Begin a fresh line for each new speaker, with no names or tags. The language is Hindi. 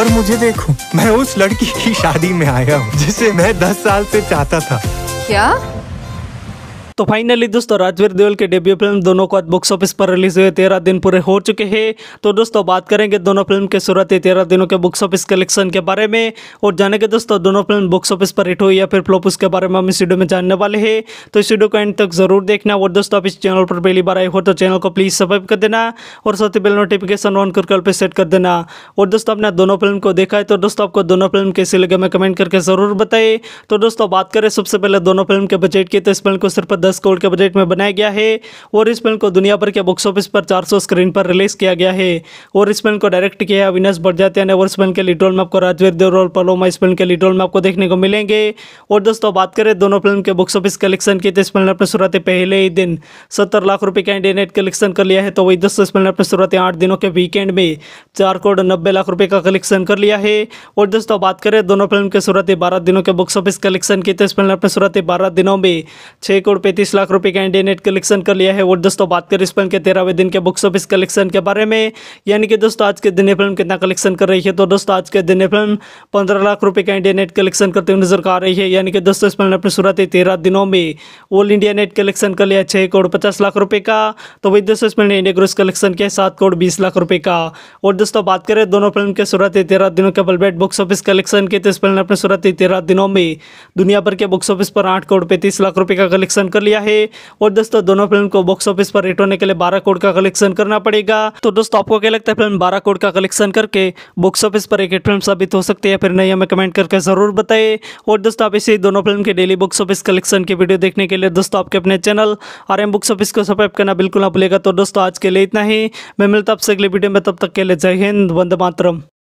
और मुझे देखो मैं उस लड़की की शादी में आया हूँ जिसे मैं दस साल से चाहता था क्या तो फाइनली दोस्तों राजवीर देवल के डेब्यू फिल्म दोनों को आज बॉक्स ऑफिस पर रिलीज हुए तेरह दिन पूरे हो चुके हैं तो दोस्तों बात करेंगे दोनों फिल्म के शुरुआती तेरह दिनों के बॉक्स ऑफिस कलेक्शन के बारे में और जानेंगे दोस्तों दोनों फिल्म बॉक्स ऑफिस पर हिट हुई या फिर फ्लॉप उसके बारे में हम इस वीडियो में जानने वाले हैं तो इस वीडियो को एंड तक जरूर देखना और दोस्तों आप इस चैनल पर पहली बार आए हो तो चैनल को प्लीज़ सब्सक्राइब कर देना और साथ ही बिल नोटिफिकेशन ऑन कर कल पर सेट कर देना और दोस्तों आपने दोनों फिल्म को देखा है तो दोस्तों आपको दोनों फिल्म कैसे लगे हमें कमेंट करके जरूर बताए तो दोस्तों बात करें सबसे पहले दोनों फिल्म के बजट की तो इस फिल्म को सिर्फ दस करोड़ के बजट में बनाया गया है और इस फिल्म को दुनिया भर के बॉक्स ऑफिस पर चार स्क्रीन पर रिलीज किया गया है और इस फिल्म को डायरेक्ट किया है अविनाश बरजातिया ने और इस फिल्म के लीड में आपको राजवीर देव रोल पलोमा इस फिल्म के लीड में आपको देखने को मिलेंगे और दोस्तों बात करें दोनों फिल्म के बॉक्स ऑफिस कलेक्शन की तो इस फिल्म ने अपने शुरुआत पहले ही दिन सत्तर लाख रुपये का इंडिया नेट कलेक्शन कर लिया है तो वही दोस्तों इस फिल्म ने अपने शुरुआत आठ दिनों के वीकेंड में चार करोड़ नब्बे लाख रुपये का कलेक्शन कर लिया है और दोस्तों बात करें दोनों फिल्म के शुरुआती बारह दिनों के बॉक्स ऑफिस कलेक्शन की तो इस फिल्म ने अपने शुरुआती बारह दिनों में छः करोड़ पैंतीस लाख रुपए का इंडियन नेट कलेक्शन कर लिया है और दोस्तों बात करें इस फिल्म के तेरहवें दिन के बॉक्स ऑफिस कलेक्शन के बारे में यानी कि दोस्तों आज के दिन ये फिल्म कितना कलेक्शन कर रही है तो दोस्तों आज के दिन ये फिल्म पंद्रह लाख रुपये का इंडियन नेट कलेक्शन करते हुए नजर आ रही है यानी कि दोस्तों इस फिल्म ने अपनी शुरुआती तेरह दिनों में ऑल इंडिया नेट कलेक्शन कर लिया छः करोड़ पचास लाख रुपये का तो वही दोस्तों इस फिल्म ने इंडिया ग्रोस कलेक्शन किया सात करोड़ बीस लाख रुपये का और दोस्तों बात करें दोनों फिल्म के शुरुआती तेरह दिनों के बलबेट बॉक्स ऑफिस कलेक्शन के तो इस फिल्म ने अपने शुरुआती तेरह दिनों में दुनिया भर के बॉक्स ऑफिस पर आठ करोड़ पैंतीस लाख रुपये का कलेक्शन कर कर लिया है और दोस्तों दोनों फिल्म को बॉक्स ऑफिस पर हिट होने के लिए बारह करोड़ का कलेक्शन करना पड़ेगा तो दोस्तों आपको क्या लगता है फिल्म बारह करोड़ का कलेक्शन करके बॉक्स ऑफिस पर एक हिट फिल्म साबित हो सकती है फिर नहीं हमें कमेंट करके जरूर बताए और दोस्तों आप इसी दोनों फिल्म के डेली बुक्स ऑफिस कलेक्शन की वीडियो देखने के लिए दोस्तों आपके अपने channel R M box office को सब्सक्राइब करना बिल्कुल ना भूलेगा तो दोस्तों आज के लिए इतना ही मैं मिलता आपसे अगले वीडियो में तब तक के लिए जय हिंद वंदे मातरम